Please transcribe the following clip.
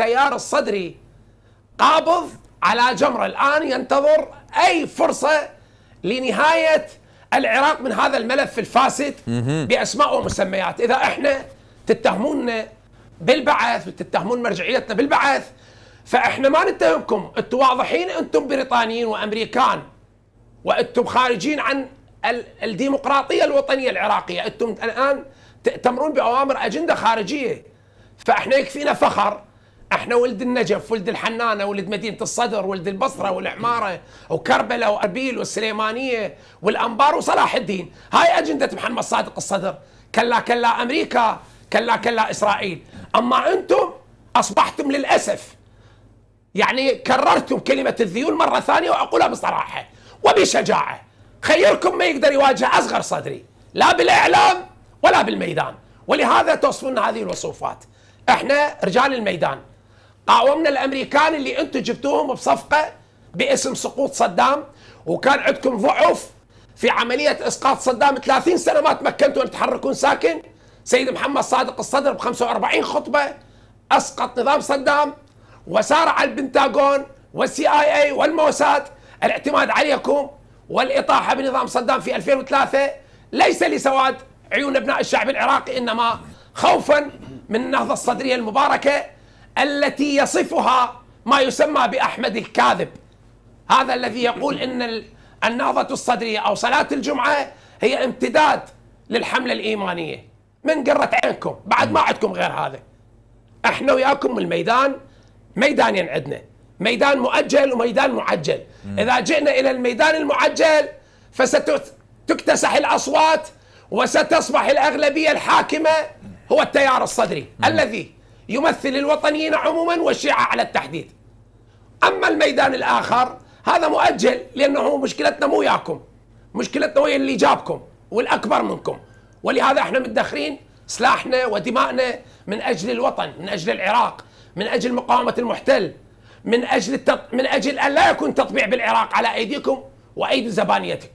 التيار الصدري قابض على جمره الان ينتظر اي فرصه لنهايه العراق من هذا الملف الفاسد باسماء ومسميات، اذا احنا تتهموننا بالبعث وتتهمون مرجعيتنا بالبعث فاحنا ما نتهمكم، انتم واضحين انتم بريطانيين وامريكان وانتم خارجين عن الديمقراطيه الوطنيه العراقيه، انتم الان تامرون باوامر اجنده خارجيه فاحنا يكفينا فخر احنا ولد النجف ولد الحنانه ولد مدينه الصدر ولد البصره والعماره وكربلاء واربيل والسليمانيه والانبار وصلاح الدين هاي اجنده محمد صادق الصدر كلا كلا امريكا كلا كلا اسرائيل اما انتم اصبحتم للاسف يعني كررتم كلمه الذيول مره ثانيه واقولها بصراحه وبشجاعه خيركم ما يقدر يواجه اصغر صدري لا بالاعلام ولا بالميدان ولهذا توصفون هذه الوصوفات احنا رجال الميدان قاومنا الامريكان اللي انتم جبتوهم بصفقه باسم سقوط صدام وكان عندكم ضعف في عمليه اسقاط صدام 30 سنه ما تمكنتوا ان تحركون ساكن سيد محمد صادق الصدر ب 45 خطبه اسقط نظام صدام وسارع البنتاغون والسي اي اي والموساد الاعتماد عليكم والاطاحه بنظام صدام في 2003 ليس لسواد عيون ابناء الشعب العراقي انما خوفا من النهضه الصدريه المباركه التي يصفها ما يسمى باحمد الكاذب هذا الذي يقول ان النهضه الصدريه او صلاه الجمعه هي امتداد للحمله الايمانيه من قره عينكم بعد ما عندكم غير هذا احنا وياكم الميدان ميدانين عندنا ميدان مؤجل وميدان معجل اذا جئنا الى الميدان المعجل فستكتسح الاصوات وستصبح الاغلبيه الحاكمه هو التيار الصدري الذي يمثل الوطنيين عموما والشيعة على التحديد أما الميدان الآخر هذا مؤجل لأنه مشكلتنا مو ياكم مشكلتنا ويا اللي جابكم والأكبر منكم ولهذا احنا متدخرين سلاحنا ودمائنا من أجل الوطن من أجل العراق من أجل مقاومة المحتل من أجل التط... من أجل أن لا يكون تطبيع بالعراق على أيديكم وأيدي زبانيتكم